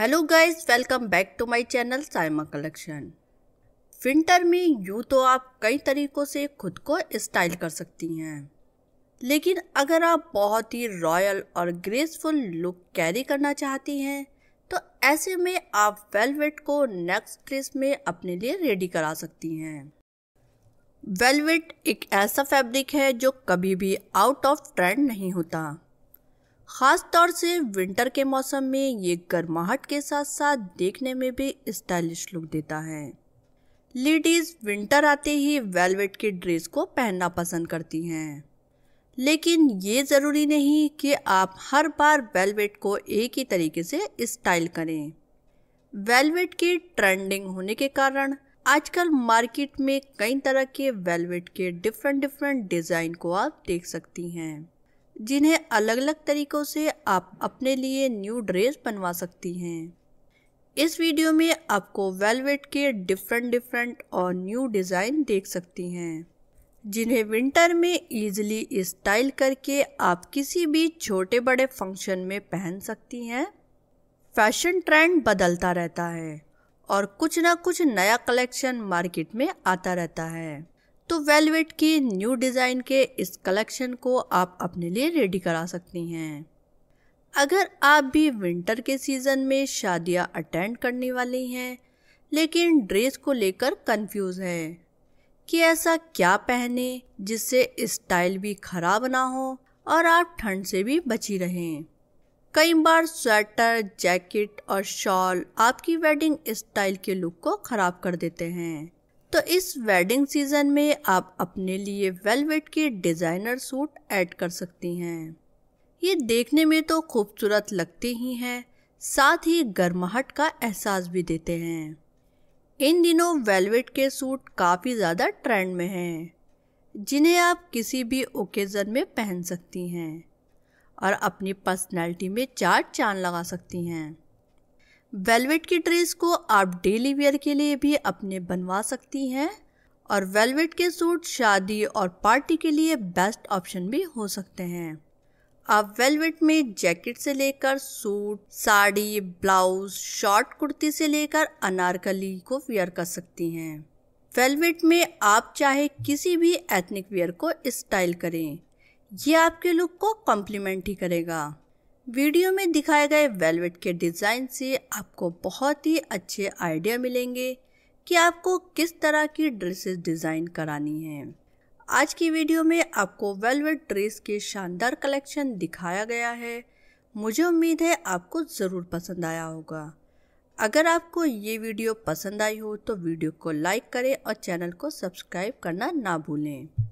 hello guys welcome back to my channel Saima collection winter में यूँ तो आप कई तरीक़ों से खुद को स्टाइल कर सकती हैं लेकिन अगर आप बहुत ही रॉयल और ग्रेसफुल लुक कैरी करना चाहती हैं तो ऐसे में आप वेलवेट को नेक्स्ट ड्रेस में अपने लिए रेडी करा सकती हैं वेलवेट एक ऐसा फैब्रिक है जो कभी भी आउट ऑफ ट्रेंड नहीं होता ख़ास तौर से विंटर के मौसम में ये गर्माहट के साथ साथ देखने में भी स्टाइलिश लुक देता है लेडीज़ विंटर आते ही वेलवेट की ड्रेस को पहनना पसंद करती हैं लेकिन ये ज़रूरी नहीं कि आप हर बार वेलवेट को एक ही तरीके से स्टाइल करें वेलवेट के ट्रेंडिंग होने के कारण आजकल मार्केट में कई तरह के वेलवेट के डिफरेंट डिफरेंट डिज़ाइन को आप देख सकती हैं जिन्हें अलग अलग तरीक़ों से आप अपने लिए न्यू ड्रेस बनवा सकती हैं इस वीडियो में आपको वेलवेट के डिफरेंट डिफरेंट और न्यू डिज़ाइन देख सकती हैं जिन्हें विंटर में ईजिली स्टाइल करके आप किसी भी छोटे बड़े फंक्शन में पहन सकती हैं फैशन ट्रेंड बदलता रहता है और कुछ ना कुछ नया कलेक्शन मार्केट में आता रहता है तो वेलवेट की न्यू डिज़ाइन के इस कलेक्शन को आप अपने लिए रेडी करा सकती हैं अगर आप भी विंटर के सीज़न में शादियां अटेंड करने वाली हैं लेकिन ड्रेस को लेकर कंफ्यूज हैं कि ऐसा क्या पहने जिससे स्टाइल भी खराब ना हो और आप ठंड से भी बची रहें कई बार स्वेटर जैकेट और शॉल आपकी वेडिंग स्टाइल के लुक को ख़राब कर देते हैं तो इस वेडिंग सीजन में आप अपने लिए वेलवेट के डिज़ाइनर सूट ऐड कर सकती हैं ये देखने में तो खूबसूरत लगते ही हैं साथ ही गर्माहट का एहसास भी देते हैं इन दिनों वेलवेट के सूट काफ़ी ज़्यादा ट्रेंड में हैं जिन्हें आप किसी भी ओकेज़न में पहन सकती हैं और अपनी पर्सनैलिटी में चार चांद लगा सकती हैं वेलवेट की ड्रेस को आप डेली वेयर के लिए भी अपने बनवा सकती हैं और वेलवेट के सूट शादी और पार्टी के लिए बेस्ट ऑप्शन भी हो सकते हैं आप वेलवेट में जैकेट से लेकर suit sari blouse short kurti से लेकर अनारकली को वेयर कर सकती हैं वेलवेट में आप चाहे किसी भी एथनिक वेयर को स्टाइल करें ये आपके लुक को कॉम्प्लीमेंट ही करेगा वीडियो में दिखाए गए वेलवेट के डिज़ाइन से आपको बहुत ही अच्छे आइडिया मिलेंगे कि आपको किस तरह की ड्रेसेस डिज़ाइन करानी है आज की वीडियो में आपको वेलवेट ड्रेस के शानदार कलेक्शन दिखाया गया है मुझे उम्मीद है आपको ज़रूर पसंद आया होगा अगर आपको ये वीडियो पसंद आई हो तो वीडियो को लाइक करें और चैनल को सब्सक्राइब करना ना भूलें